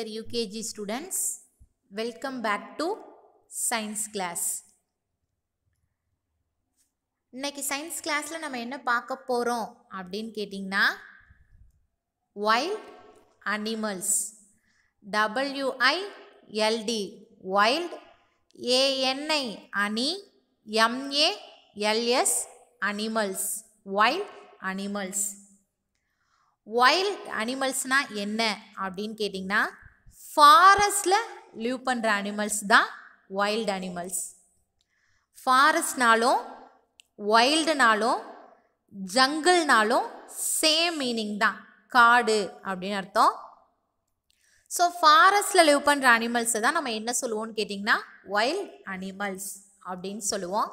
Dear UKG students, welcome back to science class. இன்னைக்கு science கிளாஸில் நம்ம என்ன பார்க்க போகிறோம் அப்படின்னு கேட்டிங்கன்னா wild animals W I L D wild A N I அணி M A L S animals wild animals wild அனிமல்ஸ்னால் என்ன அப்படின்னு கேட்டிங்கன்னா ஃபாரஸ்டில் லிவ் பண்ணுற அனிமல்ஸ் தான் வைல்டு அனிமல்ஸ் ஃபாரஸ்ட்னாலும் வைல்டுனாலும் ஜங்கிள்னாலும் சேம் மீனிங் தான் காடு அப்படின்னு அர்த்தம் ஸோ ஃபாரஸ்டில் லிவ் பண்ணுற அனிமல்ஸை தான் நம்ம என்ன சொல்லுவோம்னு கேட்டிங்கன்னா வைல்ட் அனிமல்ஸ் அப்படின்னு சொல்லுவோம்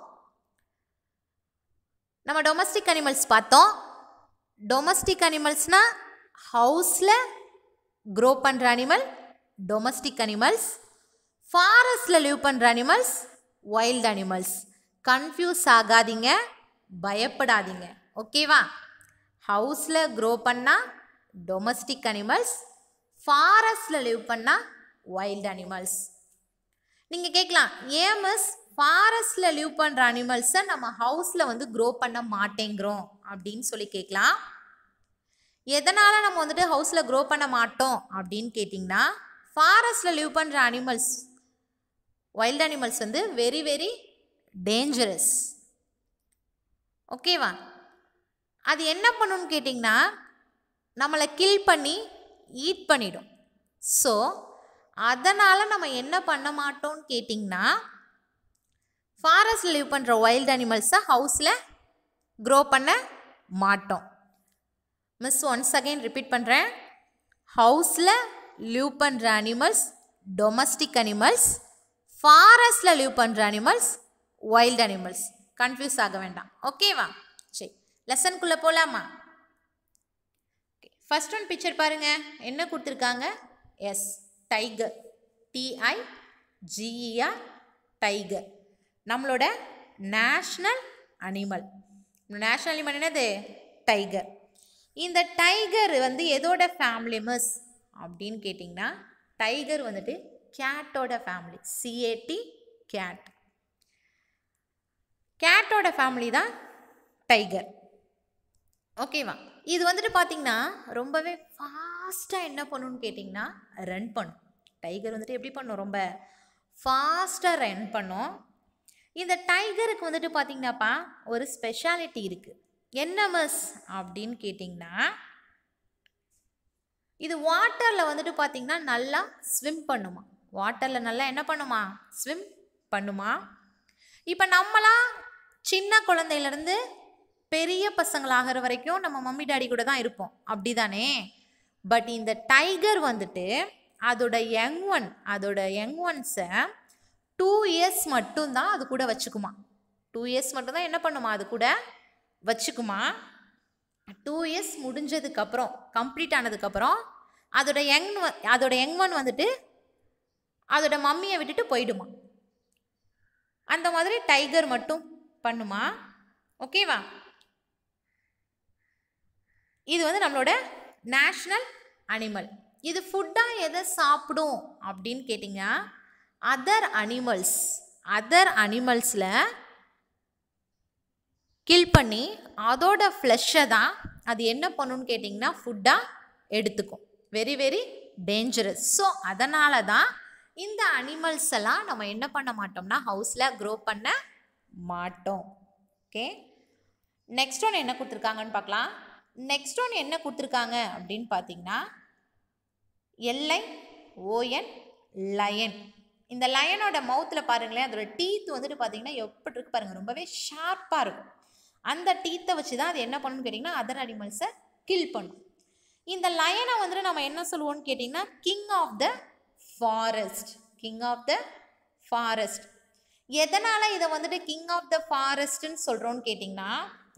நம்ம டொமஸ்டிக் அனிமல்ஸ் பார்த்தோம் டொமஸ்டிக் அனிமல்ஸ்னால் ஹவுஸில் க்ரோ பண்ணுற அனிமல் டொமஸ்டிக் அனிமல்ஸ் ஃபாரஸ்டில் லிவ் பண்ணுற அனிமல்ஸ் வைல்டு அனிமல்ஸ் கன்ஃபியூஸ் ஆகாதீங்க பயப்படாதீங்க ஓகேவா ஹவுஸில் க்ரோ பண்ணால் டொமஸ்டிக் அனிமல்ஸ் ஃபாரஸ்டில் லிவ் பண்ணால் வைல்டு அனிமல்ஸ் நீங்கள் கேட்கலாம் ஏன் மிஸ் ஃபாரஸ்டில் லிவ் பண்ணுற அனிமல்ஸை நம்ம ஹவுஸில் வந்து க்ரோ பண்ண மாட்டேங்கிறோம் அப்படின்னு சொல்லி கேட்கலாம் எதனால் நம்ம வந்துட்டு ஹவுஸில் க்ரோ பண்ண மாட்டோம் அப்படின்னு கேட்டிங்கன்னா ஃபாரஸ்ட்டில் லிவ் பண்ணுற அனிமல்ஸ் வைல்ட் அனிமல்ஸ் வந்து வெரி வெரி டேஞ்சரஸ் ஓகேவா அது என்ன பண்ணுன்னு கேட்டிங்கன்னா நம்மளை கில் பண்ணி ஈட் பண்ணிடும் ஸோ அதனால் நம்ம என்ன பண்ண மாட்டோம்னு கேட்டிங்கன்னா ஃபாரஸ்டில் லிவ் பண்ணுற வைல்டு அனிமல்ஸை ஹவுஸில் க்ரோ பண்ண மாட்டோம் மிஸ் ஒன்ஸ் அகைன் ரிப்பீட் பண்ணுறேன் ஹவுஸில் லிவ் பண்ணுற அனிமல்ஸ் டொமஸ்டிக் அனிமல்ஸ் ஃபாரஸ்டில் லிவ் பண்ணுற அனிமல்ஸ் வைல்டு அனிமல்ஸ் கன்ஃபியூஸ் ஆக வேண்டாம் ஓகேவா சரி லெசனுக்குள்ளே போகலாமா ஃபஸ்ட் ஒன் பிக்சர் பாருங்கள் என்ன கொடுத்துருக்காங்க yes tiger T I G E R tiger நம்மளோட நேஷ்னல் அனிமல் நேஷ்னல் அனிமல் என்னது டைகர் இந்த டைகர் வந்து எதோட ஃபேமிலி மிஸ் அப்படின்னு கேட்டிங்கன்னா டைகர் வந்துட்டு கேட்டோட ஃபேமிலி சிஏடி கேட் கேட்டோட ஃபேமிலி தான் டைகர் ஓகேவா இது வந்துட்டு பார்த்திங்கன்னா ரொம்பவே ஃபாஸ்ட்டாக என்ன பண்ணுன்னு கேட்டிங்கன்னா ரன் பண்ணும் டைகர் வந்துட்டு எப்படி பண்ணும் ரொம்ப ஃபாஸ்ட்டாக ரன் பண்ணும் இந்த டைகருக்கு வந்துட்டு பார்த்திங்கனாப்பா ஒரு ஸ்பெஷாலிட்டி இருக்குது என்ன மிஸ் அப்படின்னு கேட்டிங்கன்னா இது வாட்டரில் வந்துட்டு பார்த்திங்கன்னா நல்லா ஸ்விம் பண்ணுமா வாட்டரில் நல்லா என்ன பண்ணுமா ஸ்விம் பண்ணுமா இப்போ நம்மளாம் சின்ன குழந்தையிலேருந்து பெரிய பசங்களாகிற வரைக்கும் நம்ம மம்மி டாடி கூட தான் இருப்போம் அப்படி தானே பட் இந்த டைகர் வந்துட்டு அதோட யங் ஒன் அதோட யங் ஒன்ஸை டூ இயர்ஸ் மட்டும்தான் அது கூட வச்சுக்குமா டூ இயர்ஸ் மட்டும்தான் என்ன பண்ணுமா அது கூட வச்சுக்குமா டூ இயர்ஸ் முடிஞ்சதுக்கப்புறம் கம்ப்ளீட் ஆனதுக்கப்புறம் அதோட யங் அதோட யங் ஒன் வந்துட்டு அதோட மம்மியை விட்டுட்டு போயிடுமா அந்த மாதிரி டைகர் மட்டும் பண்ணுமா ஓகேவா இது வந்து நம்மளோட நேஷ்னல் அனிமல் இது ஃபுட்டாக எதை சாப்பிடும் அப்படின்னு கேட்டிங்கன்னா அதர் அனிமல்ஸ் அதர் அனிமல்ஸில் கில் பண்ணி அதோட ஃப்ளெஷ்ஷை தான் அது என்ன பண்ணுன்னு கேட்டிங்கன்னா ஃபுட்டாக எடுத்துக்கும் வெரி வெரி டேஞ்சரஸ் ஸோ அதனால தான் இந்த அனிமல்ஸ் எல்லாம் நம்ம என்ன பண்ண மாட்டோம்னா ஹவுஸில் க்ரோ பண்ண மாட்டோம் ஓகே நெக்ஸ்ட் ஒன் என்ன கொடுத்துருக்காங்கன்னு பார்க்கலாம் நெக்ஸ்ட் ஒன் என்ன கொடுத்துருக்காங்க அப்படின்னு பார்த்தீங்கன்னா எல்ஐ ஓஎன் லயன் இந்த லயனோட மவுத்தில் பாருங்களேன் அதோட டீத் வந்துட்டு பார்த்தீங்கன்னா எப்படி இருக்கு பாருங்கள் ரொம்பவே ஷார்ப்பாக இருக்கும் அந்த டீத்தை வச்சு தான் அது என்ன பண்ணணும்னு கேட்டிங்கன்னா அதர் அனிமல்ஸை கில் பண்ணும் இந்த லயனை வந்துட்டு நம்ம என்ன சொல்லுவோம்னு கேட்டிங்கன்னா king of the forest king of the forest எதனால் இதை வந்துட்டு கிங் ஆஃப் த ஃபாரஸ்ட்னு சொல்கிறோன்னு கேட்டிங்கன்னா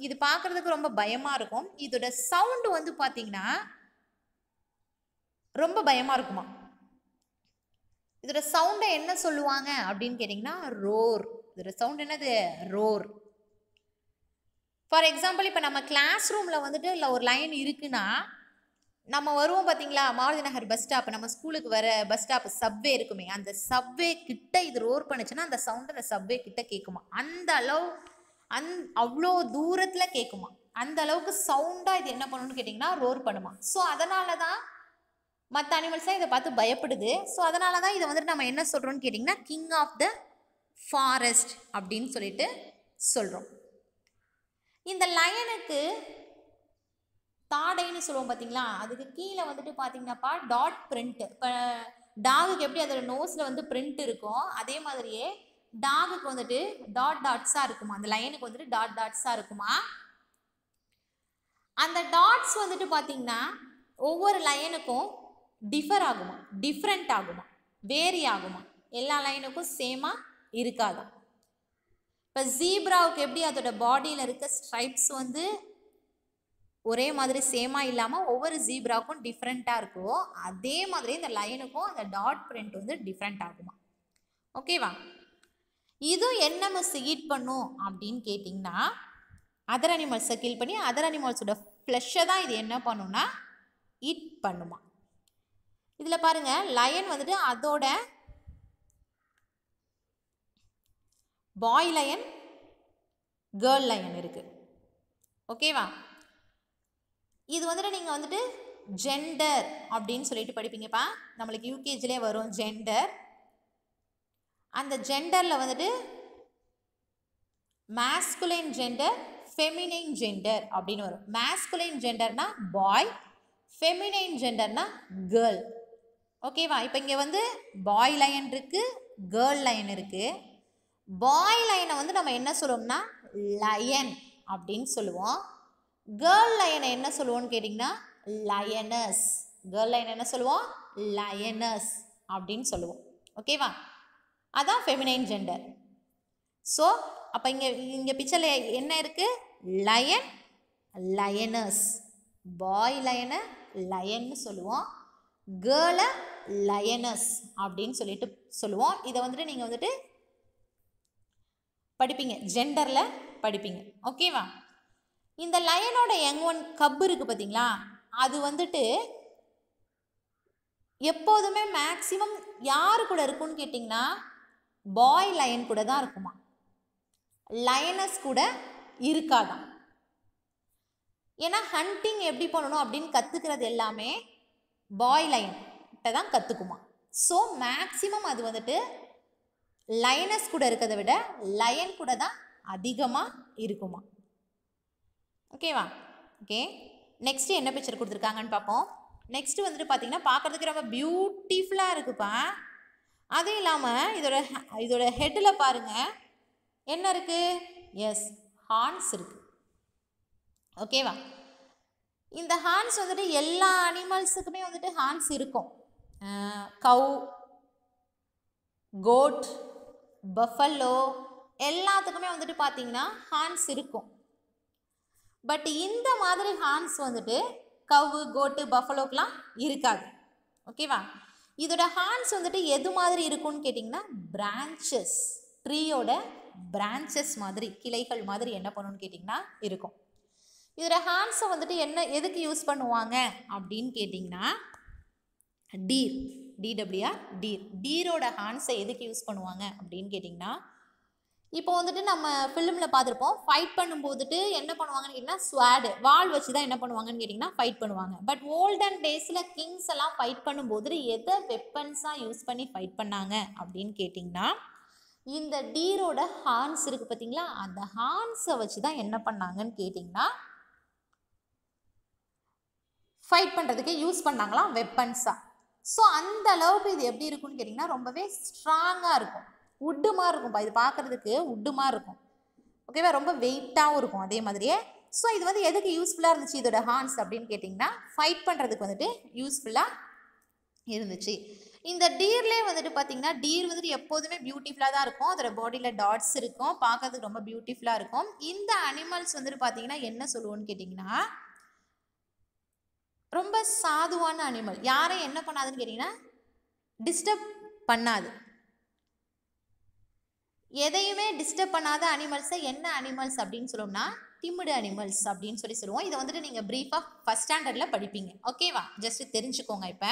இது பார்க்குறதுக்கு ரொம்ப பயமாக இருக்கும் இதோட சவுண்டு வந்து பார்த்திங்கன்னா ரொம்ப பயமாக இருக்குமா இதோட சவுண்டை என்ன சொல்லுவாங்க அப்படின்னு கேட்டிங்கன்னா ரோர் இதோட சவுண்ட் என்னது ரோர் ஃபார் எக்ஸாம்பிள் இப்போ நம்ம கிளாஸ் ரூமில் வந்துட்டு இல்லை ஒரு லைன் இருக்குன்னா நம்ம வருவோம் பார்த்தீங்களா மாருதி நகர் பஸ் ஸ்டாப் நம்ம ஸ்கூலுக்கு வர பஸ் ஸ்டாப் சப்வே இருக்குமே அந்த சப்வே கிட்ட இது ரோர் பண்ணுச்சுன்னா அந்த சவுண்ட் அந்த சப்வே கிட்ட கேட்குமா அந்த அளவு அந் அவ்வளோ தூரத்தில் கேட்குமா அந்த அளவுக்கு சவுண்டாக இது என்ன பண்ணணும்னு கேட்டிங்கன்னா ரோர் பண்ணுமா ஸோ அதனால தான் மற்ற அனிமல்ஸாக இதை பார்த்து பயப்படுது ஸோ அதனால தான் இதை வந்துட்டு நம்ம என்ன சொல்கிறோன்னு கேட்டிங்கன்னா கிங் ஆஃப் த ஃபாரஸ்ட் அப்படின்னு சொல்லிட்டு சொல்கிறோம் இந்த லயனுக்கு தாடைன்னு சொல்லுவோம் பார்த்தீங்களா அதுக்கு கீழே வந்துட்டு பார்த்தீங்கன்னாப்பா டாட் பிரிண்ட்டு இப்போ டாகுக்கு எப்படி அதோட நோஸில் வந்து பிரிண்ட் இருக்கும் அதே மாதிரியே டாகுக்கு வந்துட்டு டாட் டாட்ஸாக இருக்குமா அந்த லயனுக்கு வந்துட்டு டாட் டாட்ஸாக இருக்குமா அந்த டாட்ஸ் வந்துட்டு பார்த்தீங்கன்னா ஒவ்வொரு லைனுக்கும் டிஃபர் ஆகுமா டிஃப்ரெண்ட் ஆகுமா வேரி ஆகுமா எல்லா லைனுக்கும் சேமாக இருக்காதான் இப்போ ஜீப்ராவுக்கு எப்படி அதோட பாடியில் இருக்க ஸ்ட்ரைப்ஸ் வந்து ஒரே மாதிரி சேமாக இல்லாமல் ஒவ்வொரு ஜீப்ராவுக்கும் டிஃப்ரெண்ட்டாக இருக்கோ அதே மாதிரி இந்த லைனுக்கும் அந்த டாட் பிரிண்ட் வந்து டிஃப்ரெண்ட் ஆகுமா ஓகேவா இதுவும் என்எம்எஸ் ஹீட் பண்ணும் அப்படின்னு கேட்டிங்கன்னா அதர் அனிமல்ஸை கில் பண்ணி அதர் அனிமல்ஸோட ஃப்ளஷை தான் இது என்ன பண்ணுன்னா ஹீட் பண்ணுமா இதில் பாருங்கள் லயன் வந்துட்டு அதோட பாய் லயன் கேர்ள் லயன் இருக்குது ஓகேவா இது வந்துட்டு நீங்கள் வந்துட்டு ஜெண்டர் அப்படின்னு சொல்லிட்டு படிப்பீங்கப்பா நம்மளுக்கு யூகேஜிலே வரும் ஜெண்டர் அந்த ஜெண்டரில் வந்துட்டு மேஸ்குலைன் ஜெண்டர் ஃபெமினைன் ஜெண்டர் அப்படின்னு வரும் மேஸ்குலைன் ஜெண்டர்னா பாய் ஃபெமினைன் ஜெண்டர்னா கேர்ள் ஓகேவா இப்போ இங்கே வந்து பாய் லயன் இருக்குது கேர்ள் லயன் இருக்குது பாய் லைனை வந்து நம்ம என்ன சொல்லுவோம்னா லயன் அப்படின்னு சொல்லுவோம் கேர்ள் லைனை என்ன சொல்லுவோம்னு கேட்டிங்கன்னா லயனஸ் கேர்ள் லைன் என்ன சொல்லுவோம் லயனஸ் அப்படின்னு சொல்லுவோம் ஓகேவா அதான் ஃபெமினைன் ஜெண்டர் ஸோ அப்போ இங்கே இங்கே பிக்சரில் என்ன இருக்குது லயன் லயனஸ் பாய் லயனை லயன்னு சொல்லுவோம் கேர்ளை லயனஸ் அப்படின்னு சொல்லிட்டு சொல்லுவோம் இதை வந்துட்டு நீங்கள் வந்துட்டு படிப்பீங்க ஜெண்டரில் படிப்பீங்க ஓகேவா இந்த லயனோட யங் ஒன் கப் இருக்குது பார்த்தீங்களா அது வந்துட்டு எப்போதுமே மேக்சிமம் யார் கூட இருக்குன்னு கேட்டிங்கன்னா பாய் லயன் கூட தான் இருக்குமா லயனஸ் கூட இருக்காதான் ஏன்னா ஹண்டிங் எப்படி பண்ணணும் அப்படின்னு கற்றுக்கிறது எல்லாமே பாய் லைன்கிட்ட தான் கற்றுக்குமா ஸோ மேக்ஸிமம் அது வந்துட்டு லயனஸ் கூட இருக்கிறத விட லயன் கூட தான் அதிகமாக இருக்குமா ஓகேவா ஓகே நெக்ஸ்ட்டு என்ன பிக்சர் கொடுத்துருக்காங்கன்னு பார்ப்போம் நெக்ஸ்ட்டு வந்துட்டு பார்த்தீங்கன்னா பார்க்குறதுக்கு ரொம்ப பியூட்டிஃபுல்லாக இருக்குப்பா அதுவும் இல்லாமல் இதோட இதோட ஹெட்டில் பாருங்கள் என்ன இருக்குது எஸ் ஹார்ன்ஸ் இருக்குது ஓகேவா இந்த ஹார்ன்ஸ் வந்துட்டு எல்லா அனிமல்ஸுக்குமே வந்துட்டு ஹார்ன்ஸ் இருக்கும் கவு கோட் பஃபல்லோ எல்லாத்துக்குமே வந்துட்டு பார்த்தீங்கன்னா ஹான்ஸ் இருக்கும் பட் இந்த மாதிரி ஹான்ஸ் வந்துட்டு கவு கோட்டு பஃபலோக்கெலாம் இருக்காது ஓகேவா இதோட ஹான்ஸ் வந்துட்டு எது மாதிரி இருக்கும்னு கேட்டிங்கன்னா பிரான்ச்சஸ் ட்ரீயோட பிரான்ச்சஸ் மாதிரி கிளைகள் மாதிரி என்ன பண்ணணும்னு கேட்டிங்கன்னா இருக்கும் இதோட ஹான்ஸை வந்துட்டு என்ன எதுக்கு யூஸ் பண்ணுவாங்க அப்படின்னு கேட்டிங்கன்னா டீர் டிடபிள்யூஆர் டீர் டீரோட ஹேண்ட்ஸை எதுக்கு யூஸ் பண்ணுவாங்க அப்படின்னு கேட்டிங்கன்னா இப்போ வந்துட்டு நம்ம ஃபிலிமில் பார்த்துருப்போம் ஃபைட் பண்ணும்போதுட்டு என்ன பண்ணுவாங்கன்னு கேட்டிங்கன்னா ஸ்வாடு வால் வச்சு தான் என்ன பண்ணுவாங்கன்னு கேட்டிங்கன்னா ஃபைட் பண்ணுவாங்க பட் ஓல்டன் டேஸில் கிங்ஸ் எல்லாம் ஃபைட் பண்ணும்போது எதை வெப்பன்ஸாக யூஸ் பண்ணி ஃபைட் பண்ணாங்க அப்படின்னு கேட்டிங்கன்னா இந்த டீரோட ஹார்ன்ஸ் இருக்குது பார்த்தீங்களா அந்த ஹார்ன்ஸை வச்சு தான் என்ன பண்ணாங்கன்னு கேட்டிங்கன்னா ஃபைட் பண்ணுறதுக்கு யூஸ் பண்ணாங்களாம் வெப்பன்ஸாக ஸோ அந்த அளவுக்கு இது எப்படி இருக்கும்னு கேட்டிங்கன்னா ரொம்பவே ஸ்ட்ராங்காக இருக்கும் உட்டு மாதிரி இருக்கும்ப்பா இது பார்க்குறதுக்கு உட்டு மாதிரி இருக்கும் ஓகேவா ரொம்ப வெயிட்டாகவும் இருக்கும் அதே மாதிரியே ஸோ இது வந்து எதுக்கு யூஸ்ஃபுல்லாக இருந்துச்சு இதோட ஹார்ன்ஸ் அப்படின்னு கேட்டிங்கன்னா ஃபைட் பண்ணுறதுக்கு வந்துட்டு யூஸ்ஃபுல்லாக இருந்துச்சு இந்த டீர்லேயே வந்துட்டு பார்த்தீங்கன்னா டீர் வந்துட்டு எப்போதுமே பியூட்டிஃபுல்லாக தான் இருக்கும் அதோட பாடியில் டாட்ஸ் இருக்கும் பார்க்கறதுக்கு ரொம்ப பியூட்டிஃபுல்லாக இருக்கும் இந்த அனிமல்ஸ் வந்துட்டு பார்த்தீங்கன்னா என்ன சொல்லுவோன்னு கேட்டிங்கன்னா ரொம்ப சாதுவான அனிமல் யாரை என்ன பண்ணாதுன்னு கேட்டிங்கன்னா டிஸ்டர்ப் பண்ணாது எதையுமே டிஸ்டர்ப் பண்ணாத அனிமல்ஸை என்ன அனிமல்ஸ் அப்படின்னு சொல்லணும்னா திமிடு அனிமல்ஸ் அப்படின்னு சொல்லி சொல்லுவோம் இதை வந்துட்டு நீங்கள் ப்ரீஃபாக ஃபஸ்ட் ஸ்டாண்டர்டில் படிப்பீங்க ஓகேவா ஜஸ்ட் தெரிஞ்சுக்கோங்க இப்போ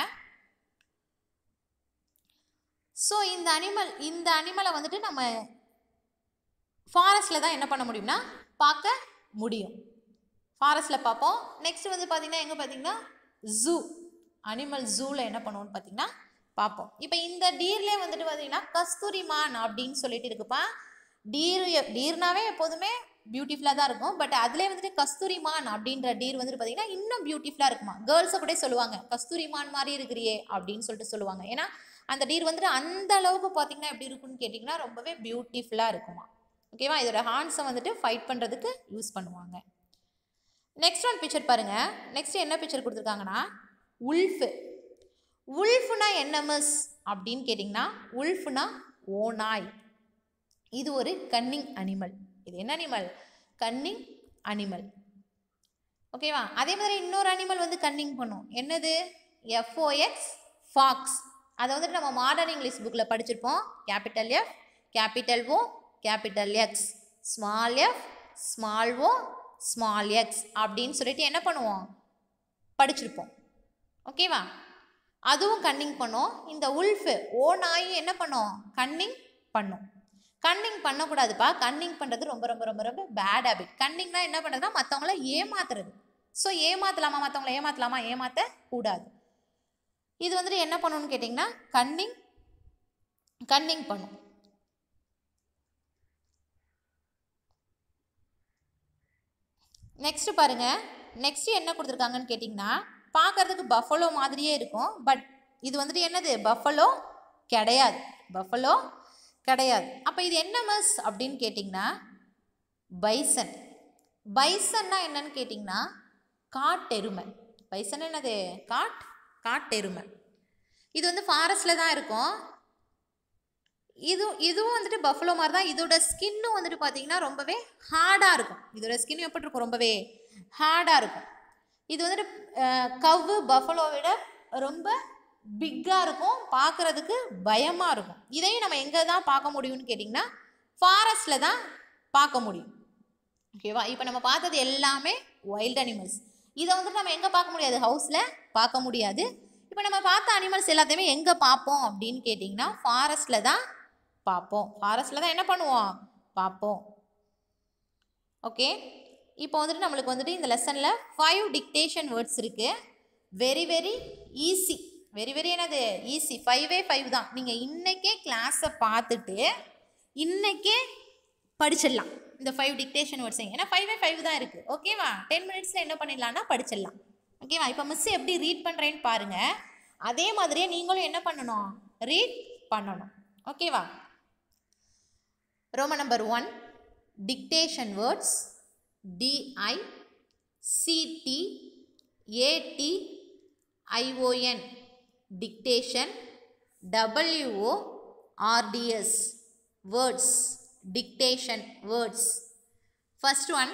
ஸோ இந்த அனிமல் இந்த அனிமலை வந்துட்டு நம்ம ஃபாரஸ்ட்டில் தான் என்ன பண்ண முடியும்னா பார்க்க முடியும் ஃபாரஸ்ட்டில் பார்ப்போம் நெக்ஸ்ட் வந்து பார்த்திங்கன்னா எங்கே பார்த்தீங்கன்னா ஜூ அனிமல் ஜூவில் என்ன பண்ணுவோன்னு பார்த்தீங்கன்னா பார்ப்போம் இப்போ இந்த டீர்லேயே வந்துட்டு பார்த்திங்கன்னா கஸ்தூரிமான் அப்படின்னு சொல்லிட்டு இருக்குப்பா டீர் டீர்னாவே எப்போதுமே பியூட்டிஃபுல்லாக தான் இருக்கும் பட் அதுலேயே வந்துட்டு கஸ்தூரிமான் அப்படின்ற டீர் வந்துட்டு பார்த்தீங்கன்னா இன்னும் பியூட்டிஃபுல்லாக இருக்குமா கேர்ள்ஸை கூட சொல்லுவாங்க கஸ்தூரிமான் மாதிரி இருக்கிறியே அப்படின்னு சொல்லிட்டு சொல்லுவாங்க ஏன்னா அந்த டீர் வந்துட்டு அந்த அளவுக்கு பார்த்தீங்கன்னா எப்படி இருக்குன்னு கேட்டிங்கன்னா ரொம்பவே பியூட்டிஃபுல்லாக இருக்குமா ஓகேவா இதோட ஹார்ன்ஸை வந்துட்டு ஃபைட் பண்ணுறதுக்கு யூஸ் பண்ணுவாங்க நெக்ஸ்ட் ஒன் பிக்சர் பாருங்கள் நெக்ஸ்ட் என்ன பிக்சர் கொடுத்துருக்காங்கன்னா உல்ஃபு உல்ஃபுனா என்ன மிஸ் அப்படின்னு கேட்டிங்கன்னா உல்ஃபுனா ஓநாய் இது ஒரு கன்னிங் அனிமல் இது என்ன அனிமல் கன்னிங் அனிமல் ஓகேவா அதே மாதிரி இன்னொரு அனிமல் வந்து கன்னிங் பண்ணும் என்னது எஃப்ஓஎக்ஸ் ஃபாக்ஸ் அதை வந்துட்டு நம்ம மாடர்ன் இங்கிலீஷ் புக்கில் படிச்சிருப்போம் capital F capital O capital X small F small O small X அப்படின்னு சொல்லிட்டு என்ன பண்ணுவோம் படிச்சிருப்போம் ஓகேவா அதுவும் கன்னிங் பண்ணும் இந்த உல்ஃபு ஓ நாயும் என்ன பண்ணும் கன்னிங் பண்ணும் கன்னிங் பண்ணக்கூடாதுப்பா கன்னிங் பண்ணுறது ரொம்ப ரொம்ப ரொம்ப ரொம்ப பேட் ஹேபிட் கன்னிங்னா என்ன பண்ணுறதுனா மற்றவங்கள ஏமாத்துறது ஸோ ஏமாற்றலாமா மற்றவங்கள ஏமாற்றலாமா ஏமாற்ற கூடாது இது வந்துட்டு என்ன பண்ணணும்னு கேட்டிங்கன்னா கன்னிங் கன்னிங் பண்ணும் நெக்ஸ்ட்டு பாருங்கள் நெக்ஸ்ட்டு என்ன கொடுத்துருக்காங்கன்னு கேட்டிங்கன்னா பார்க்குறதுக்கு பஃபலோ மாதிரியே இருக்கும் பட் இது வந்துட்டு என்னது பஃபலோ கிடையாது பஃபலோ கிடையாது அப்போ இது என்ன மஸ் அப்படின்னு கேட்டிங்கன்னா பைசன் பைசன்னா என்னன்னு கேட்டிங்கன்னா காட்டெருமை பைசன் என்னது காட் காட்டெருமை இது வந்து ஃபாரஸ்டில் தான் இருக்கும் இதுவும் இதுவும் வந்துட்டு பஃபலோ மாதிரி தான் இதோட ஸ்கின்னும் வந்துட்டு பார்த்தீங்கன்னா ரொம்பவே ஹார்டாக இருக்கும் இதோட ஸ்கின் எப்படி இருக்கும் ரொம்பவே ஹார்டாக இருக்கும் இது வந்துட்டு கவ்வு பஃபலோ விட ரொம்ப பிக்காக இருக்கும் பார்க்குறதுக்கு பயமாக இருக்கும் இதையும் நம்ம எங்கே தான் பார்க்க முடியும்னு கேட்டிங்கன்னா ஃபாரஸ்ட்டில் தான் பார்க்க முடியும் ஓகேவா இப்போ நம்ம பார்த்தது எல்லாமே வைல்ட் அனிமல்ஸ் இதை வந்துட்டு நம்ம எங்கே பார்க்க முடியாது ஹவுஸில் பார்க்க முடியாது இப்போ நம்ம பார்த்த அனிமல்ஸ் எல்லாத்தையுமே எங்கே பார்ப்போம் அப்படின்னு கேட்டிங்கன்னா ஃபாரஸ்ட்டில் தான் பார்ப்போம் ஃபாரஸ்ட்டில் தான் என்ன பண்ணுவோம் பார்ப்போம் ஓகே இப்போ வந்துட்டு நம்மளுக்கு வந்துட்டு இந்த லெசனில் ஃபைவ் டிக்டேஷன் வேர்ட்ஸ் இருக்குது very very easy very very என்னது ஈஸி ஃபைவே ஃபைவ் தான் நீங்கள் இன்றைக்கே கிளாஸை பார்த்துட்டு இன்றைக்கே படிச்சிடலாம் இந்த ஃபைவ் டிக்டேஷன் வேர்ட்ஸ் ஏன்னா ஃபைவே ஃபைவ் தான் இருக்குது ஓகேவா டென் மினிட்ஸில் என்ன பண்ணிடலான்னா படிச்சிடலாம் ஓகேவா இப்போ மிஸ் எப்படி ரீட் பண்ணுறேன்னு பாருங்கள் அதே மாதிரியே நீங்களும் என்ன பண்ணணும் ரீட் பண்ணணும் ஓகேவா ரோம number one dictation words D I C T A T I O N dictation W O R D S words dictation words first one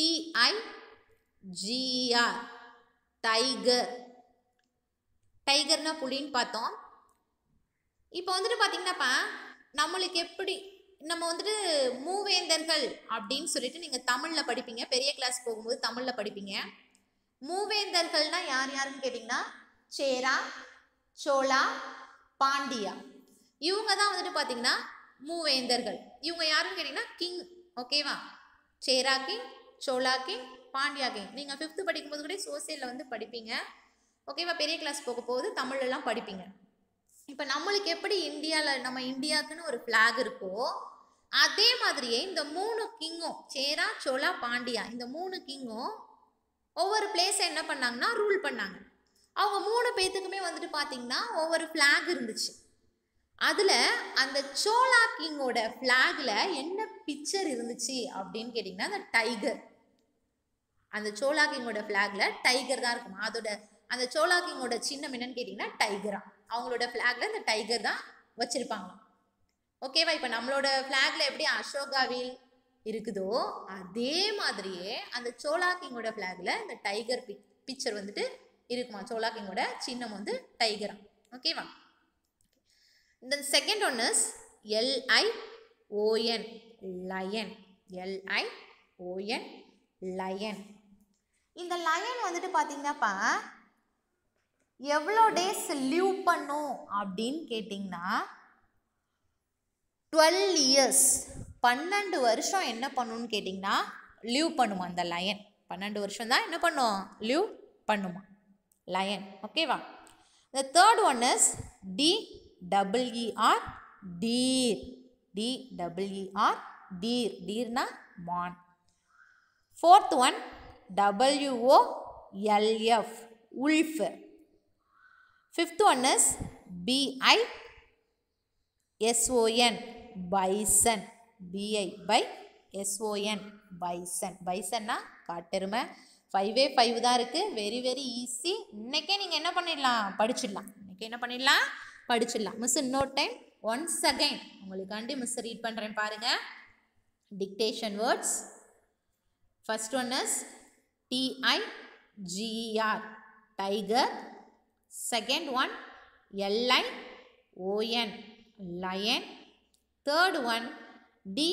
T I G R tiger டைகர்னால் புலின்னு பார்த்தோம் இப்போ வந்துட்டு பார்த்தீங்கன்னாப்பா நம்மளுக்கு எப்படி நம்ம வந்துட்டு மூவேந்தர்கள் அப்படின்னு சொல்லிட்டு நீங்கள் தமிழில் படிப்பீங்க பெரிய கிளாஸ் போகும்போது தமிழில் படிப்பீங்க மூவேந்தர்கள்னா யார் யாருன்னு கேட்டிங்கன்னா சேரா சோழா பாண்டியா இவங்க தான் வந்துட்டு பார்த்தீங்கன்னா மூவேந்தர்கள் இவங்க யாருன்னு கேட்டிங்கன்னா கிங் ஓகேவா Chera king Chola king Pandya king நீங்கள் ஃபிஃப்த்து படிக்கும்போது கூட சோசியலில் வந்து படிப்பீங்க ஓகேவா பெரிய கிளாஸ் போக போகுது தமிழ்லாம் படிப்பீங்க இப்போ நம்மளுக்கு எப்படி இந்தியாவில் நம்ம இந்தியாவுக்குன்னு ஒரு ஃப்ளாக் இருக்கோ அதே மாதிரியே இந்த மூணு கிங்கும் சேரா சோலா பாண்டியா இந்த மூணு கிங்கும் ஒவ்வொரு பிளேஸை என்ன பண்ணாங்கன்னா ரூல் பண்ணாங்க அவங்க மூணு பேத்துக்குமே வந்துட்டு பார்த்திங்கன்னா ஒவ்வொரு ஃப்ளாக் இருந்துச்சு அதில் அந்த சோலா கிங்கோட ஃப்ளாகில் என்ன பிக்சர் இருந்துச்சு அப்படின்னு கேட்டிங்கன்னா அந்த டைகர் அந்த சோலா கிங்கோட ஃப்ளாகில் டைகர் தான் இருக்கும் அதோட அந்த சோலா கிங்கோட சின்னம் என்னன்னு கேட்டிங்கன்னா டைகரா அவங்களோட ஃப்ளாகில் இந்த டைகர் தான் வச்சுருப்பாங்க ஓகேவா இப்போ நம்மளோட ஃப்ளாகில் எப்படி அசோகாவில் இருக்குதோ அதே மாதிரியே அந்த சோலா கிங்கோட ஃப்ளாகில் இந்த டைகர் பிக் பிக்சர் வந்துட்டு இருக்குமா சோலா கிங்கோட சின்னம் வந்து டைகரா ஓகேவா இந்த செகண்ட் ஒன்னர்ஸ் L I O N lion L I O N lion இந்த லயன் வந்துட்டு பார்த்தீங்கன்னாப்பா எவ்வளோ டேஸ் லீவ் பண்ணும் அப்படின்னு கேட்டிங்கன்னா டுவெல் இயர்ஸ் பன்னெண்டு வருஷம் என்ன பண்ணுன்னு கேட்டிங்கன்னா லீவ் பண்ணுமா அந்த லயன் பன்னெண்டு வருஷம் தான் என்ன பண்ணுவோம் லீவ் பண்ணுமா லயன் ஓகேவா the third one is D double E R deer D double E R deer டீர்னா மான் fourth one W O L F wolf Fifth one is B I S O N bison B I by S O N bison பைசன்னா காட்டெருமை ஃபைவே ஃபைவ் தான் இருக்குது வெரி வெரி ஈஸி இன்றைக்கே நீங்கள் என்ன பண்ணிடலாம் படிச்சிடலாம் இன்றைக்கி என்ன பண்ணிடலாம் படிச்சிடலாம் மிஸ் இன்னொரு டைம் ஒன்ஸ் அகைன் உங்களுக்காண்டி மிஸ் ரீட் பண்ணுறேன் பாருங்கள் dictation words first one is T I G R tiger second one L I O N lion third one D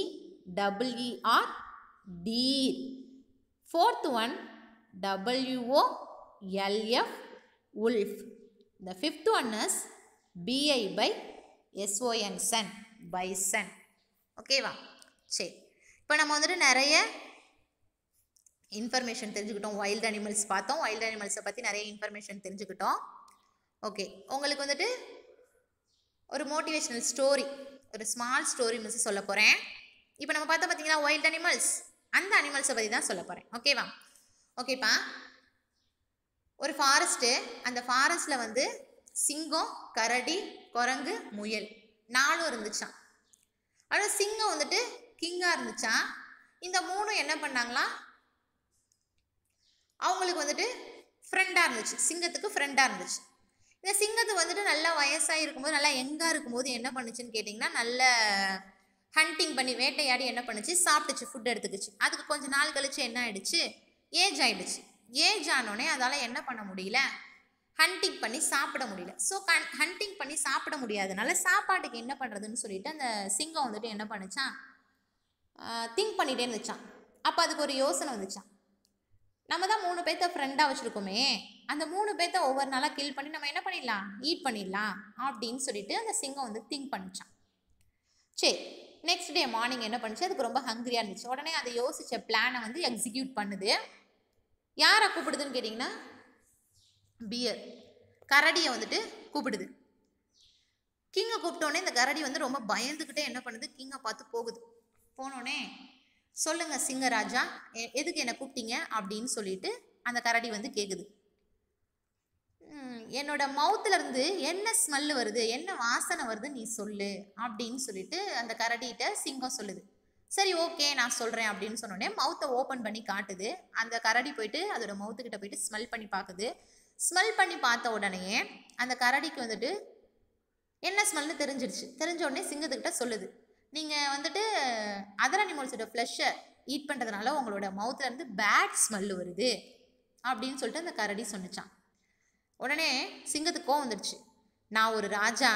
W R deer fourth one W O L F wolf the fifth one is B I by S O N son bison ஓகேவா சரி இப்போ நம்ம வந்துட்டு நிறைய information தெரிஞ்சுக்கிட்டோம் wild animals பார்த்தோம் wild அனிமல்ஸை பற்றி நிறைய இன்ஃபர்மேஷன் தெரிஞ்சுக்கிட்டோம் ஓகே உங்களுக்கு வந்துட்டு ஒரு மோட்டிவேஷ்னல் ஸ்டோரி ஒரு ஸ்மால் ஸ்டோரி மிஸ் சொல்ல போகிறேன் இப்போ நம்ம பார்த்தா பார்த்தீங்கன்னா ஒயில்ட் அனிமல்ஸ் அந்த அனிமல்ஸை பற்றி தான் சொல்ல போகிறேன் ஓகேவா ஓகேப்பா ஒரு ஃபாரஸ்ட்டு அந்த ஃபாரஸ்ட்டில் வந்து சிங்கம் கரடி குரங்கு முயல் நாலும் இருந்துச்சான் ஆனால் சிங்கம் வந்துட்டு கிங்காக இருந்துச்சான் இந்த மூணும் என்ன பண்ணாங்களா அவங்களுக்கு வந்துட்டு ஃப்ரெண்டாக இருந்துச்சு சிங்கத்துக்கு ஃப்ரெண்டாக இருந்துச்சு இந்த சிங்கத்தை வந்துட்டு நல்லா வயசாக இருக்கும்போது நல்லா எங்காக இருக்கும்போது என்ன பண்ணுச்சுன்னு கேட்டிங்கன்னா நல்ல ஹண்டிங் பண்ணி வேட்டையாடி என்ன பண்ணுச்சு சாப்பிட்டுச்சு ஃபுட் எடுத்துக்கிச்சு அதுக்கு கொஞ்சம் நாள் கழிச்சு என்ன ஆயிடுச்சு ஏஜ் ஆயிடுச்சு ஏஜ் ஆனோடனே அதால் என்ன பண்ண முடியல ஹண்டிங் பண்ணி சாப்பிட முடியல ஸோ கன் ஹண்டிங் பண்ணி சாப்பிட முடியாதனால சாப்பாட்டுக்கு என்ன பண்ணுறதுன்னு சொல்லிட்டு அந்த சிங்கம் வந்துட்டு என்ன பண்ணுச்சான் திங்க் பண்ணிகிட்டே இருந்துச்சான் அப்போ அதுக்கு ஒரு யோசனை வந்துச்சான் நம்ம தான் மூணு பேர்த்த ஃப்ரெண்டாக வச்சுருக்கோமே அந்த மூணு பேர்த்த ஒவ்வொரு நாளாக கில் பண்ணி நம்ம என்ன பண்ணிடலாம் ஈட் பண்ணிடலாம் அப்படின்னு சொல்லிட்டு அந்த சிங்கம் வந்து திங்க் பண்ணிச்சான் சரி நெக்ஸ்ட் டே மார்னிங் என்ன பண்ணுச்சு அதுக்கு ரொம்ப ஹங்க்ரியாக இருந்துச்சு உடனே அதை யோசித்த பிளானை வந்து எக்ஸிக்யூட் பண்ணுது யாரை கூப்பிடுதுன்னு கேட்டிங்கன்னா பியர் கரடியை வந்துட்டு கூப்பிடுது கிங்கை கூப்பிட்டோடனே இந்த கரடி வந்து ரொம்ப பயந்துக்கிட்டே என்ன பண்ணுது கிங்கை பார்த்து போகுது போனோடனே சொல்லுங்கள் சிங்கராஜா எதுக்கு என்னை கூப்பிட்டீங்க அப்படின்னு சொல்லிட்டு அந்த கரடி வந்து கேட்குது என்னோட இருந்து என்ன ஸ்மெல் வருது என்ன வாசனை வருது நீ சொல்லு அப்படின்னு சொல்லிட்டு அந்த கரடிகிட்ட சிங்கம் சொல்லுது சரி ஓகே நான் சொல்கிறேன் அப்படின்னு சொன்னோடனே மவுத்தை ஓப்பன் பண்ணி காட்டுது அந்த கரடி போயிட்டு அதோட மவுத்துக்கிட்ட போயிட்டு ஸ்மெல் பண்ணி பார்க்குது ஸ்மெல் பண்ணி பார்த்த உடனே அந்த கரடிக்கு வந்துட்டு என்ன ஸ்மெல்னு தெரிஞ்சிருச்சு தெரிஞ்ச உடனே சிங்கத்துக்கிட்ட சொல்லுது நீங்கள் வந்துட்டு அதர் அனிமல்ஸோட ஃப்ளஷை ஈட் பண்ணுறதுனால உங்களோட மவுத்துலேருந்து பேட் ஸ்மெல் வருது அப்படின்னு சொல்லிட்டு அந்த கரடி சொன்னிச்சான் உடனே சிங்கத்துக்கோ வந்துடுச்சு நான் ஒரு ராஜா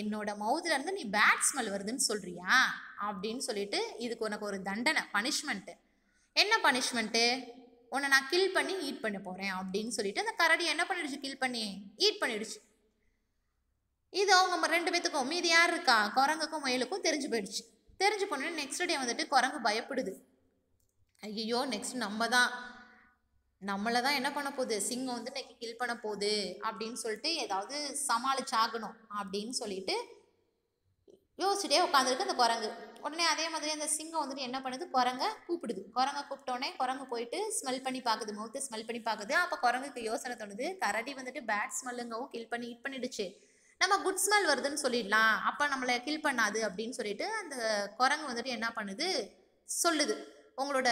என்னோட மவுத்துலேருந்து நீ பேட் ஸ்மெல் வருதுன்னு சொல்கிறியா அப்படின்னு சொல்லிட்டு இதுக்கு உனக்கு ஒரு தண்டனை பனிஷ்மெண்ட்டு என்ன பனிஷ்மெண்ட்டு உன்னை நான் கில் பண்ணி ஈட் பண்ண போகிறேன் அப்படின்னு சொல்லிட்டு அந்த கரடி என்ன பண்ணிடுச்சு கில் பண்ணி ஈட் பண்ணிடுச்சு இது அவங்க ரெண்டு பேத்துக்கும் மீதி யார் இருக்கா குரங்குக்கும் முயலுக்கும் தெரிஞ்சு போயிடுச்சு தெரிஞ்சு போனோடனே நெக்ஸ்ட் டே வந்துட்டு குரங்கு பயப்படுது ஐயோ நெக்ஸ்ட் நம்ம தான் நம்மளை தான் என்ன பண்ண போகுது சிங்கம் வந்து இன்னைக்கு கில் பண்ண போகுது அப்படின்னு சொல்லிட்டு ஏதாவது சமாளிச்சாகணும் அப்படின்னு சொல்லிட்டு யோசிச்சுட்டே உட்காந்துருக்கு அந்த குரங்கு உடனே அதே மாதிரி அந்த சிங்கம் வந்துட்டு என்ன பண்ணுது குரங்க கூப்பிடுது குரங்க கூப்பிட்டோடனே குரங்கு போயிட்டு ஸ்மெல் பண்ணி பார்க்குது மவுத்து ஸ்மெல் பண்ணி பார்க்குது அப்போ குரங்குக்கு யோசனை தோணுது கரடி வந்துட்டு பேட் ஸ்மெல்லுங்கவும் கில் பண்ணி ஹிட் பண்ணிடுச்சு நம்ம குட் ஸ்மெல் வருதுன்னு சொல்லிடலாம் அப்போ நம்மளை கில் பண்ணாது அப்படின்னு சொல்லிட்டு அந்த குரங்கு வந்துட்டு என்ன பண்ணுது சொல்லுது உங்களோட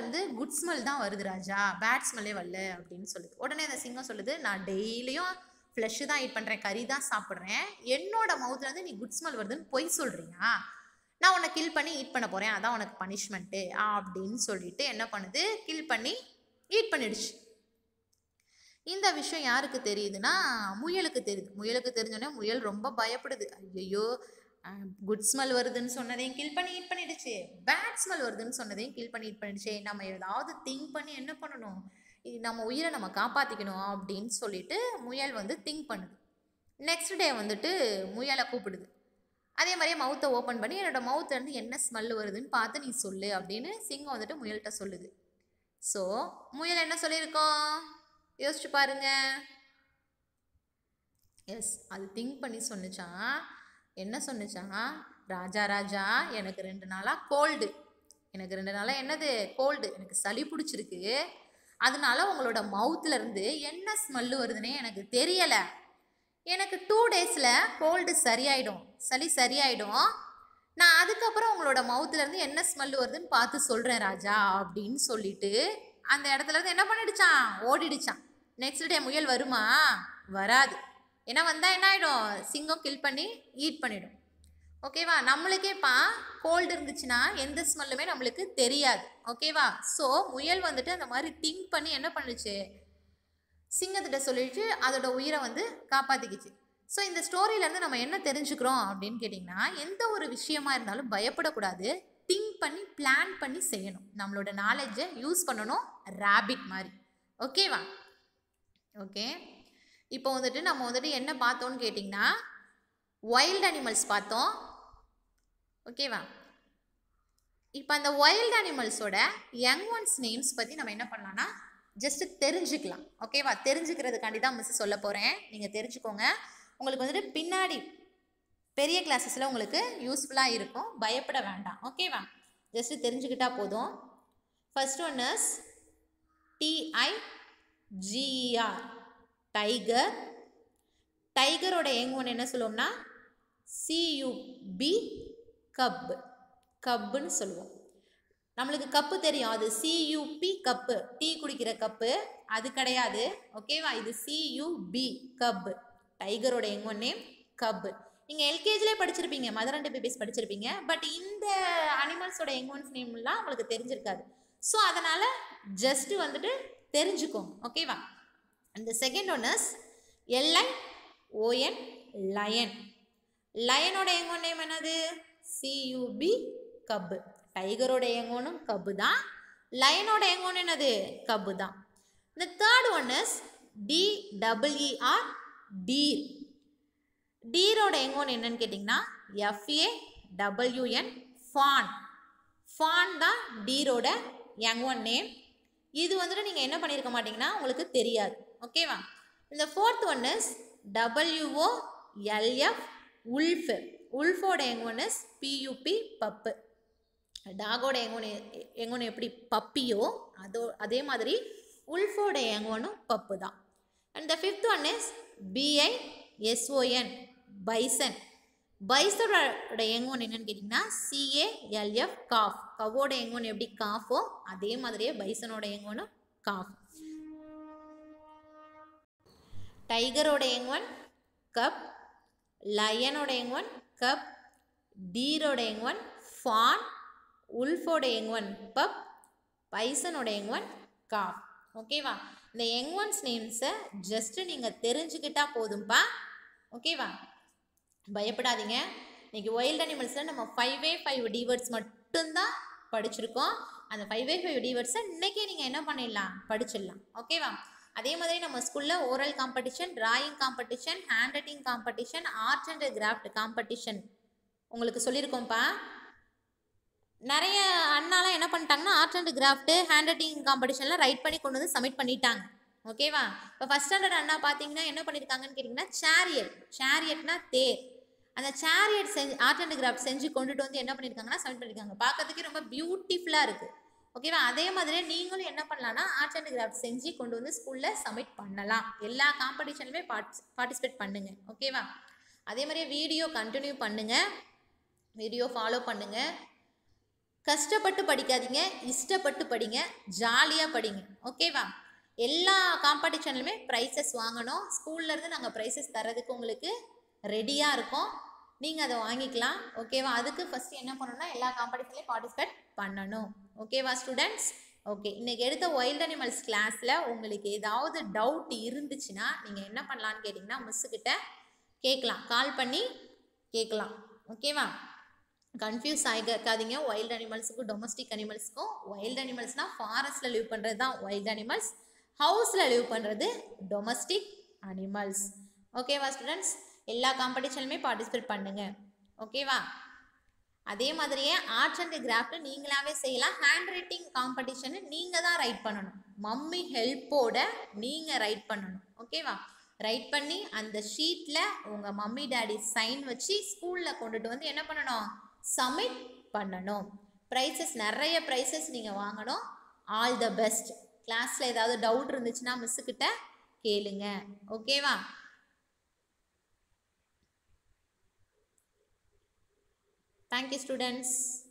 இருந்து குட் ஸ்மெல் தான் வருது ராஜா பேட் ஸ்மெல்லே வரல அப்படின்னு சொல்லுது உடனே அந்த சிங்கம் சொல்லுது நான் டெய்லியும் ஃப்ளஷ் தான் ஈட் பண்ணுறேன் கறி தான் சாப்பிட்றேன் என்னோட இருந்து நீ குட் ஸ்மெல் வருதுன்னு பொய் சொல்கிறியா நான் உன்னை கில் பண்ணி ஈட் பண்ண போகிறேன் அதான் உனக்கு பனிஷ்மெண்ட்டு அப்படின்னு சொல்லிட்டு என்ன பண்ணுது கில் பண்ணி ஈட் பண்ணிடுச்சு இந்த விஷயம் யாருக்கு தெரியுதுன்னா முயலுக்கு தெரியுது முயலுக்கு தெரிஞ்சோடனே முயல் ரொம்ப பயப்படுது ஐயோ குட் ஸ்மெல் வருதுன்னு சொன்னதையும் கில் பண்ணி ஹீட் பண்ணிடுச்சு பேட் ஸ்மெல் வருதுன்னு சொன்னதையும் கில் பண்ணி ஹீட் பண்ணிடுச்சு நம்ம ஏதாவது திங்க் பண்ணி என்ன பண்ணணும் இது நம்ம உயிரை நம்ம காப்பாற்றிக்கணும் அப்படின்னு சொல்லிட்டு முயல் வந்து திங்க் பண்ணுது நெக்ஸ்ட் டே வந்துட்டு முயலை கூப்பிடுது அதே மாதிரியே மவுத்தை ஓப்பன் பண்ணி என்னோடய மவுத்துலேருந்து என்ன ஸ்மெல் வருதுன்னு பார்த்து நீ சொல்லு அப்படின்னு சிங்கம் வந்துட்டு முயல்கிட்ட சொல்லுது ஸோ முயல் என்ன சொல்லியிருக்கோம் யோசிச்சு பாருங்க எஸ் அது திங்க் பண்ணி சொன்னிச்சான் என்ன சொன்னிச்சான் ராஜா ராஜா எனக்கு ரெண்டு நாளாக கோல்டு எனக்கு ரெண்டு நாளாக என்னது கோல்டு எனக்கு சளி பிடிச்சிருக்கு அதனால உங்களோட இருந்து என்ன ஸ்மெல்லு வருதுன்னே எனக்கு தெரியலை எனக்கு டூ டேஸில் கோல்டு சரியாயிடும் சளி சரியாயிடும் நான் அதுக்கப்புறம் உங்களோட மவுத்துலேருந்து என்ன ஸ்மெல் வருதுன்னு பார்த்து சொல்கிறேன் ராஜா அப்படின்னு சொல்லிட்டு அந்த இடத்துலேருந்து என்ன பண்ணிடுச்சான் ஓடிடுச்சான் நெக்ஸ்ட் டே முயல் வருமா வராது ஏன்னா வந்தால் என்ன ஆகிடும் சிங்கம் கில் பண்ணி ஈட் பண்ணிடும் ஓகேவா நம்மளுக்கேப்பா கோல்டு இருந்துச்சுன்னா எந்த ஸ்மெல்லுமே நம்மளுக்கு தெரியாது ஓகேவா ஸோ முயல் வந்துட்டு அந்த மாதிரி திங்க் பண்ணி என்ன பண்ணுச்சு சிங்கத்திட்ட சொல்லிட்டு அதோட உயிரை வந்து காப்பாற்றிக்கிச்சு ஸோ இந்த ஸ்டோரியிலேருந்து நம்ம என்ன தெரிஞ்சுக்கிறோம் அப்படின்னு கேட்டிங்கன்னா எந்த ஒரு விஷயமா இருந்தாலும் பயப்படக்கூடாது திங்க் பண்ணி பிளான் பண்ணி செய்யணும் நம்மளோட நாலேஜை யூஸ் பண்ணணும் ரேபிட் மாதிரி ஓகேவா ஓகே இப்போ வந்துட்டு நம்ம வந்துட்டு என்ன பார்த்தோன்னு கேட்டிங்கன்னா வைல்டு அனிமல்ஸ் பார்த்தோம் ஓகேவா இப்போ அந்த வைல்டு அனிமல்ஸோட யங் ஒன்ஸ் நேம்ஸ் பற்றி நம்ம என்ன பண்ணலான்னா ஜஸ்ட்டு தெரிஞ்சுக்கலாம் ஓகேவா தெரிஞ்சுக்கிறதுக்காண்டி தான் மிஸ் சொல்ல போகிறேன் நீங்கள் தெரிஞ்சுக்கோங்க உங்களுக்கு வந்துட்டு பின்னாடி பெரிய கிளாஸஸில் உங்களுக்கு யூஸ்ஃபுல்லாக இருக்கும் பயப்பட வேண்டாம் ஓகேவா ஜஸ்ட்டு தெரிஞ்சுக்கிட்டால் போதும் first one is T I G E R tiger டைகரோட எங் ஒன்று என்ன சொல்லுவோம்னா சியுபி கப்பு கப்புன்னு சொல்லுவோம் நம்மளுக்கு கப்பு தெரியும் அது சியுபி கப்பு டீ குடிக்கிற கப்பு அது கிடையாது ஓகேவா இது சியுபி கப்பு டைகரோட ஒன் நேம் கப்பு நீங்கள் எல்கேஜிலே படிச்சிருப்பீங்க மதராண்டி பேபிஸ் படிச்சிருப்பீங்க பட் இந்த அனிமல்ஸோட எங்கோன்ஸ் நேம்லாம் உங்களுக்கு தெரிஞ்சிருக்காது ஸோ அதனால் ஜஸ்ட்டு வந்துட்டு தெரிஞ்சுக்கோங்க ஓகேவா அந்த second one is L I O N lion லயனோட எங்கோ நேம் என்னது சியூபி கப்பு டைகரோட எங்கோனும் கப்பு தான் லயனோட எங்கோன் என்னது கப்பு தான் இந்த third one is D double E R deer டீரோட எங்கோன் என்னன்னு கேட்டிங்கன்னா எஃப்ஏ டபிள்யூஎன் ஃபான் ஃபான் தான் டீரோட எங் ஒன் நேம் இது வந்துட்டு நீங்கள் என்ன பண்ணியிருக்க மாட்டிங்கன்னா உங்களுக்கு தெரியாது ஓகேவா இந்த fourth one is W O L F wolf உல்ஃபோட ஒன் இஸ் பியூபி பப்பு டாகோட ஒன்று எங்க ஒன்று எப்படி பப்பியோ அதோ அதே மாதிரி உல்ஃபோட ஒன்றும் பப்பு தான் and the fifth one is B I S O N bison எங்க ஒன்று என்னன்னு கேட்டிங்கன்னா சிஏஎல்எஃப் காஃப் கவோட எங்கோன் எப்படி காஃபோ அதே மாதிரியே பைசனோட எங்கோனும் காஃப் டைகரோட எங்கோன் கப் லயனோட எங்கோன் கப் டீரோட எங்கோன் ஃபான் உல்ஃபோட எங்கோன் பப் பைசனோட எங்கோன் காஃப் ஓகேவா இந்த எங்கோன்ஸ் நேம்ஸை ஜஸ்ட்டு நீங்கள் தெரிஞ்சுக்கிட்டா போதும்பா ஓகேவா பயப்படாதீங்க இன்றைக்கி ஒயில்ட் அனிமல்ஸில் நம்ம ஃபைவே ஃபைவ் டிவர்ட்ஸ் மட்டும்தான் படிச்சிருக்கோம் அந்த ஃபைவ் பை ஃபைவ் டிவர்ஸை இன்றைக்கே நீங்கள் என்ன பண்ணிடலாம் படிச்சிடலாம் ஓகேவா அதே மாதிரி நம்ம ஸ்கூலில் oral competition drawing competition hand writing competition art and craft competition உங்களுக்கு சொல்லியிருக்கோம்ப்பா நிறைய அண்ணாலாம் என்ன பண்ணிட்டாங்கன்னா art and craft hand writing காம்படிஷன்லாம் ரைட் பண்ணி கொண்டு வந்து சப்மிட் பண்ணிட்டாங்க ஓகேவா இப்போ ஃபஸ்ட் ஸ்டாண்டர்ட் அண்ணா பார்த்தீங்கன்னா என்ன பண்ணியிருக்காங்கன்னு கேட்டிங்கன்னா சேரியட் சேரியட்னா தேர் அந்த சேரியட் செஞ்சு ஆர்ட் அண்ட் கிராஃப்ட் செஞ்சு கொண்டுட்டு வந்து என்ன பண்ணியிருக்காங்கன்னா சப்மிட் பண்ணியிருக்காங்க பார்க்கறதுக்கே ரொம்ப பியூட்டிஃபுல்லாக இருக்குது ஓகேவா அதே மாதிரி நீங்களும் என்ன பண்ணலாம்னா ஆர்ட் அண்ட் கிராஃப்ட் செஞ்சு கொண்டு வந்து ஸ்கூலில் சப்மிட் பண்ணலாம் எல்லா காம்படிஷன்லுமே பார்ட்டி பார்ட்டிசிபேட் பண்ணுங்கள் ஓகேவா அதே மாதிரியே வீடியோ கண்டினியூ பண்ணுங்கள் வீடியோ ஃபாலோ பண்ணுங்கள் கஷ்டப்பட்டு படிக்காதீங்க இஷ்டப்பட்டு படிங்க ஜாலியாக படிங்க ஓகேவா எல்லா காம்படிஷன்லையுமே ப்ரைஸஸ் வாங்கணும் ஸ்கூல்லேருந்து நாங்கள் ப்ரைஸஸ் தரதுக்கு உங்களுக்கு ரெடியாக இருக்கும் நீங்கள் அதை வாங்கிக்கலாம் ஓகேவா அதுக்கு ஃபஸ்ட்டு என்ன பண்ணணும்னா எல்லா காம்படிஷன்லையும் பார்ட்டிசிபேட் பண்ணணும் ஓகேவா ஸ்டூடெண்ட்ஸ் ஓகே இன்றைக்கி எடுத்த வைல்ட் அனிமல்ஸ் கிளாஸில் உங்களுக்கு ஏதாவது டவுட் இருந்துச்சுன்னா நீங்கள் என்ன பண்ணலான்னு கேட்டிங்கன்னா மிஸ்ஸுக்கிட்ட கேட்கலாம் கால் பண்ணி கேட்கலாம் ஓகேவா கன்ஃபியூஸ் ஆகிக்காதீங்க வைல்ட் அனிமல்ஸுக்கும் டொமஸ்டிக் அனிமல்ஸுக்கும் வைல்ட் அனிமல்ஸ்னால் ஃபாரஸ்ட்டில் லீவ் பண்ணுறது தான் வைல்ட் அனிமல்ஸ் ஹவுஸில் லீவ் பண்ணுறது டொமஸ்டிக் அனிமல்ஸ் ஓகேவா ஸ்டூடெண்ட்ஸ் எல்லா காம்படிஷன்லுமே பார்ட்டிசிபேட் பண்ணுங்கள் ஓகேவா அதே மாதிரியே ஆர்ட்ஸ் அண்ட் கிராஃப்ட் நீங்களாவே செய்யலாம் ஹேண்ட் ரைட்டிங் காம்படிஷனு நீங்கள் தான் ரைட் பண்ணணும் மம்மி ஹெல்ப்போட நீங்கள் ரைட் பண்ணணும் ஓகேவா ரைட் பண்ணி அந்த ஷீட்டில் உங்கள் மம்மி டேடி சைன் வச்சு ஸ்கூலில் கொண்டுட்டு வந்து என்ன பண்ணணும் சப்மிட் பண்ணணும் ப்ரைஸஸ் நிறைய ப்ரைஸஸ் நீங்கள் வாங்கணும் ஆல் த பெஸ்ட் கிளாஸில் ஏதாவது டவுட் இருந்துச்சுன்னா மிஸ்ஸுக்கிட்ட கேளுங்க ஓகேவா Thank you students.